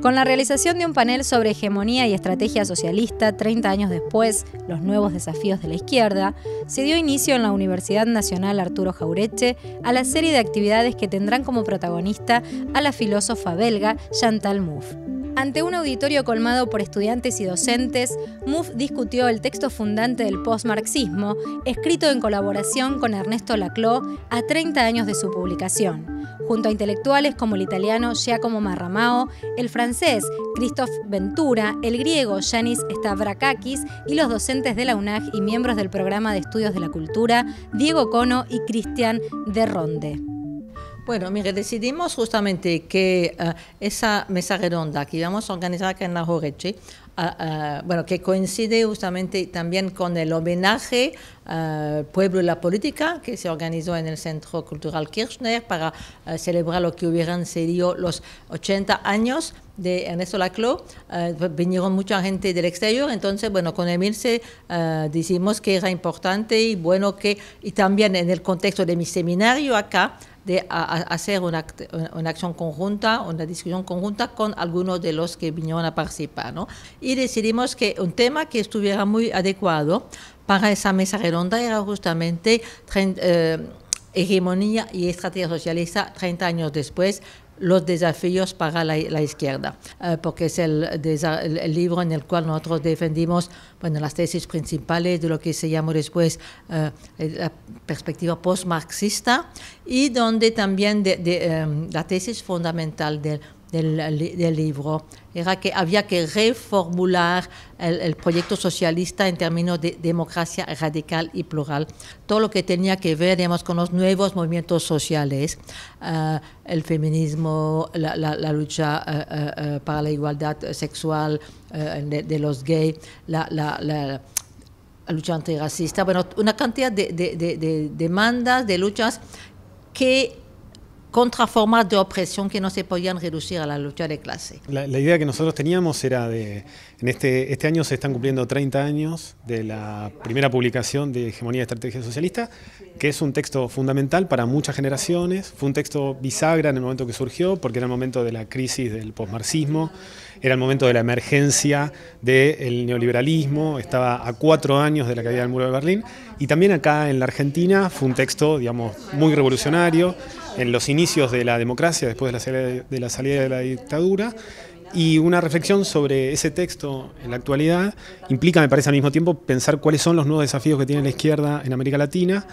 Con la realización de un panel sobre hegemonía y estrategia socialista 30 años después, los nuevos desafíos de la izquierda, se dio inicio en la Universidad Nacional Arturo Jaureche a la serie de actividades que tendrán como protagonista a la filósofa belga Chantal Mouffe. Ante un auditorio colmado por estudiantes y docentes, Mouffe discutió el texto fundante del postmarxismo, escrito en colaboración con Ernesto Laclau a 30 años de su publicación junto a intelectuales como el italiano Giacomo Marramao, el francés Christophe Ventura, el griego Yanis Stavrakakis y los docentes de la UNAG y miembros del programa de estudios de la cultura Diego Cono y Cristian de Ronde. Bueno, mire, decidimos justamente que eh, esa mesa redonda que íbamos a organizar acá en La Joreche, eh, eh, bueno, que coincide justamente también con el homenaje Pueblo y la Política que se organizó en el Centro Cultural Kirchner para celebrar lo que hubieran sido los 80 años de Ernesto Laclau. vinieron mucha gente del exterior, entonces, bueno, con Emilce decimos que era importante y bueno que, y también en el contexto de mi seminario acá, de hacer una, una, acción conjunta, una discusión conjunta con algunos de los que vinieron a participar. ¿no? Y decidimos que un tema que estuviera muy adecuado para esa mesa redonda era justamente eh, hegemonía y estrategia socialista 30 años después, los desafíos para la, izquierda, eh, porque es el, libro en el cual nosotros defendimos bueno, las tesis principales de lo que se llamó después eh, la perspectiva postmarxista y donde también de, eh, la tesis fundamental del del, libro. Era que había que reformular el, proyecto socialista en términos de democracia radical y plural. Todo lo que tenía que ver, digamos, con los nuevos movimientos sociales, eh, el feminismo, la, lucha eh, eh, para la igualdad sexual de, los gays, la, lucha antirracista, bueno, una cantidad de, demandas, de luchas que contra formas de opresión que no se podían reducir a la lucha de clase. La, idea que nosotros teníamos era de, en este, este año se están cumpliendo 30 años de la primera publicación de Hegemonía de Estrategia Socialista, que es un texto fundamental para muchas generaciones, fue un texto bisagra en el momento que surgió, porque era el momento de la crisis del posmarxismo, era el momento de la emergencia del neoliberalismo, estaba a cuatro años de la caída del muro de Berlín, y también acá en la Argentina fue un texto, digamos, muy revolucionario, en los inicios de la democracia, después de la salida de la, dictadura, y una reflexión sobre ese texto en la actualidad implica, me parece, al mismo tiempo pensar cuáles son los nuevos desafíos que tiene la izquierda en América Latina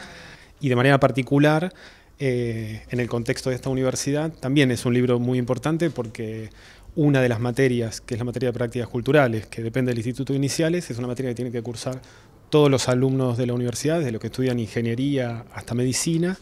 y de manera particular eh, en el contexto de esta universidad. También es un libro muy importante porque una de las materias, que es la materia de prácticas culturales, que depende del Instituto Iniciales, es una materia que tienen que cursar todos los alumnos de la universidad, desde los que estudian ingeniería hasta medicina,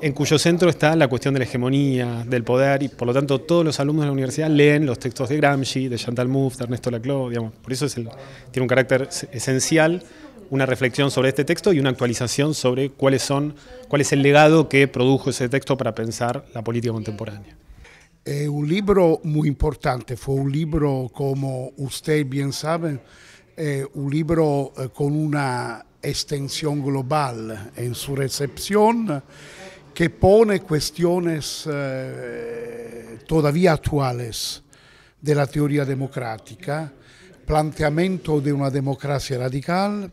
en cuyo centro está la cuestión de la hegemonía, del poder, y por lo tanto todos los alumnos de la universidad leen los textos de Gramsci, de Chantal Mouffe, de Ernesto Laclau, digamos, por eso es tiene un carácter esencial una reflexión sobre este texto y una actualización sobre cuáles son, cuál es el legado que produjo ese texto para pensar la política contemporánea. Eh, un libro muy importante, fue un libro, como usted bien sabe eh, un libro eh, con una extensión global en su recepción che pone questioni eh, todavía actuales della teoria teoría democrática, planteamiento de una democrazia radicale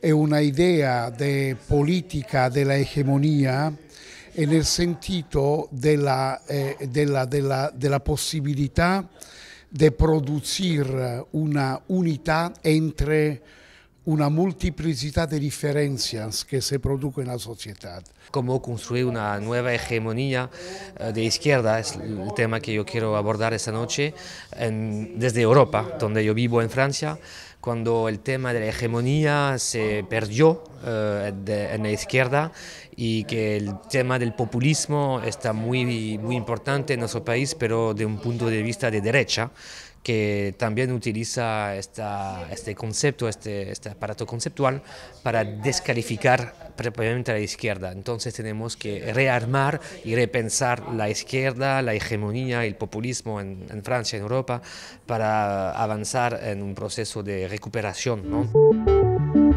e una idea di politica della la e nel senso della, eh, della, della, della possibilità di de produrre una unità entre una multiplicidad de diferencias que se producen en la sociedad. Cómo construir una nueva hegemonía eh, de izquierda es el tema que yo quiero abordar esta noche desde Europa, donde yo vivo en Francia, cuando el tema de la hegemonía se perdió eh, en la izquierda y que el tema del populismo está muy, muy importante en nuestro país, pero de un punto de vista de derecha que también utiliza este concepto, este, este, aparato conceptual para descalificar propiamente a la izquierda. Entonces tenemos que rearmar y repensar la izquierda, la hegemonía, el populismo en, Francia, en Europa, para avanzar en un proceso de recuperación. ¿no?